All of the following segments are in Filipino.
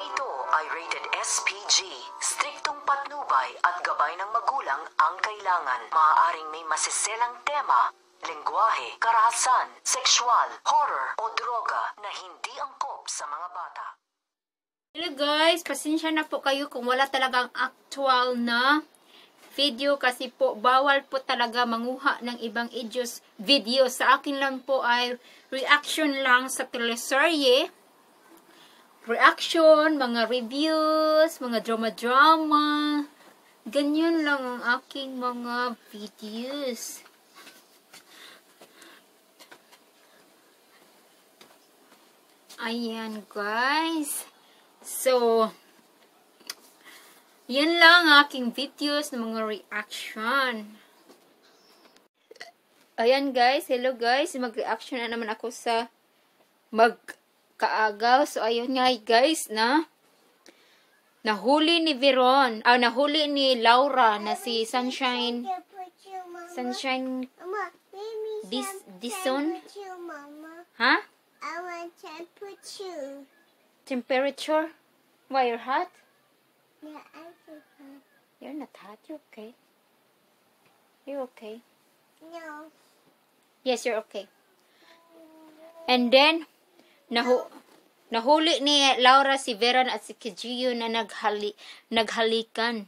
Programang ito ay rated SPG. Striktong patnubay at gabay ng magulang ang kailangan. Maaaring may masiselang tema, lengguwahe, karahasan, sexual, horror o droga na hindi angkop sa mga bata. Hello guys, pasensya na po kayo kung wala talagang actual na video kasi po bawal po talaga manguha ng ibang videos. Video sa akin lang po ay reaction lang sa teleserye reaction, mga reviews, mga drama-drama. Ganyan lang ang aking mga videos. Ayan, guys. So, yan lang aking videos ng mga reaction. Ayan, guys. Hello, guys. Mag-reaction na naman ako sa mag- kaagaw. So, ayun nga guys, na nahuli ni Veron, ah, nahuli ni Laura na si Sunshine, Sunshine, this, this Ha? Huh? I want temperature. Temperature? Why, you're hot? Yeah, I'm hot. You're not hot, you're okay. You're okay. No. Yes, you're okay. And then, Nahu nahuli ni Laura si Veron at si Kijiyo na naghali naghalikan.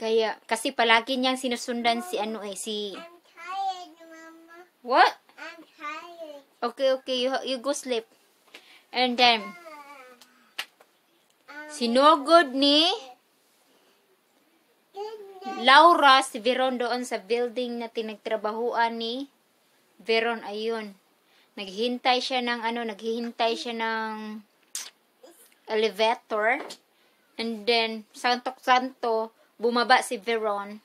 Kaya kasi palagi niyang sinusundan si ano eh si I'm tired, Mama. What? I'm tired. Okay, okay, you you go sleep. And then ah. um, sinugod ni Laura si Veron doon sa building na tinagtrabahuan ni Veron ayun. Naghihintay siya ng ano, naghihintay siya ng elevator. And then, santok-santo, bumaba si Veron.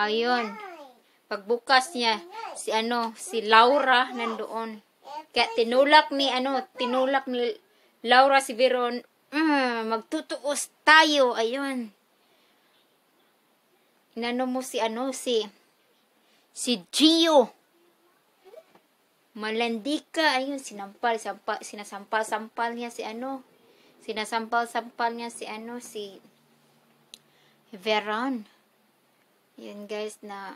Ayun. Pagbukas niya, si ano, si Laura nandoon. Kaya tinulak ni ano, tinulak ni Laura si Veron, mm, magtutuos tayo. Ayun. Inano mo si ano, si si Gio. Malandika, ayun, sinampal, sampal, sinasampal-sampal niya si ano, sinasampal-sampal niya si ano, si Veron. Yan guys, na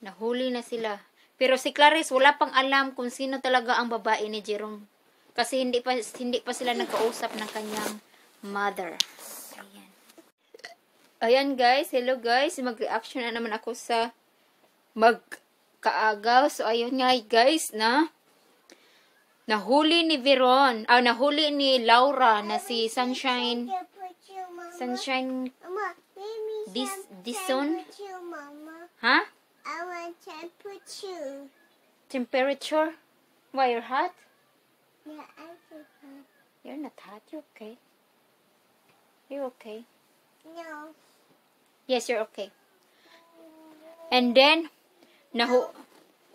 nahuli na sila. Pero si Clarice wala pang alam kung sino talaga ang babae ni Jerome. Kasi hindi pa hindi pa sila nagkausap ng kanyang mother. Ayan. Ayan guys, hello guys, mag-reaction na naman ako sa mag kaagaw. So, ayun nga guys na nahuli ni Veron, ah, nahuli ni Laura na si Sunshine Sunshine Dis Dison? Ha? Huh? I want temperature. Temperature? Why you're hot? Yeah, I'm hot. You're not hot. You're okay. You're okay. No. Yes, you're okay. And then Nahu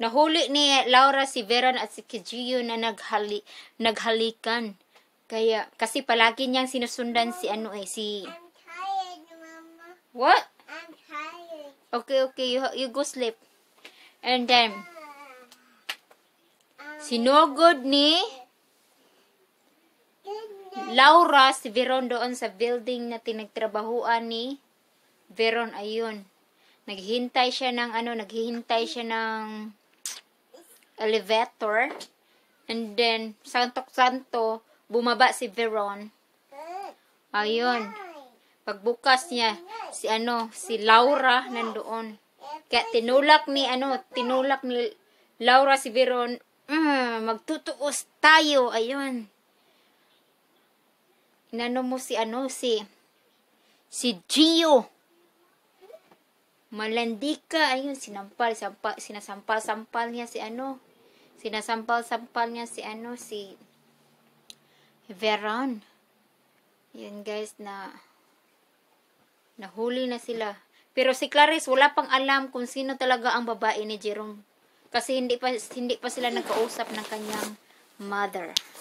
nahuli ni Laura si Veron at si Kijiyo na naghali naghalikan. Kaya kasi palagi niyang sinusundan si ano eh si What? Okay, okay, you you go sleep. And then ah. um, sinugod ni Laura si Veron doon sa building na tinagtrabahuan ni Veron ayun. Naghihintay siya ng ano, naghihintay siya ng elevator. And then, santok-santo, bumaba si Veron. Ayun. Pagbukas niya, si ano, si Laura nandoon. Kaya tinulak ni ano, tinulak ni Laura si Veron, mm, magtutuos tayo. Ayun. Inano mo si ano, si si Gio. Malandika, ayun, sinampal, sampal, sinasampal-sampal niya si ano, sinasampal-sampal niya si ano, si Veron. Yun guys, na nahuli na sila. Pero si Clarice, wala pang alam kung sino talaga ang babae ni Jerome. Kasi hindi pa, hindi pa sila nagkausap ng kanyang mother.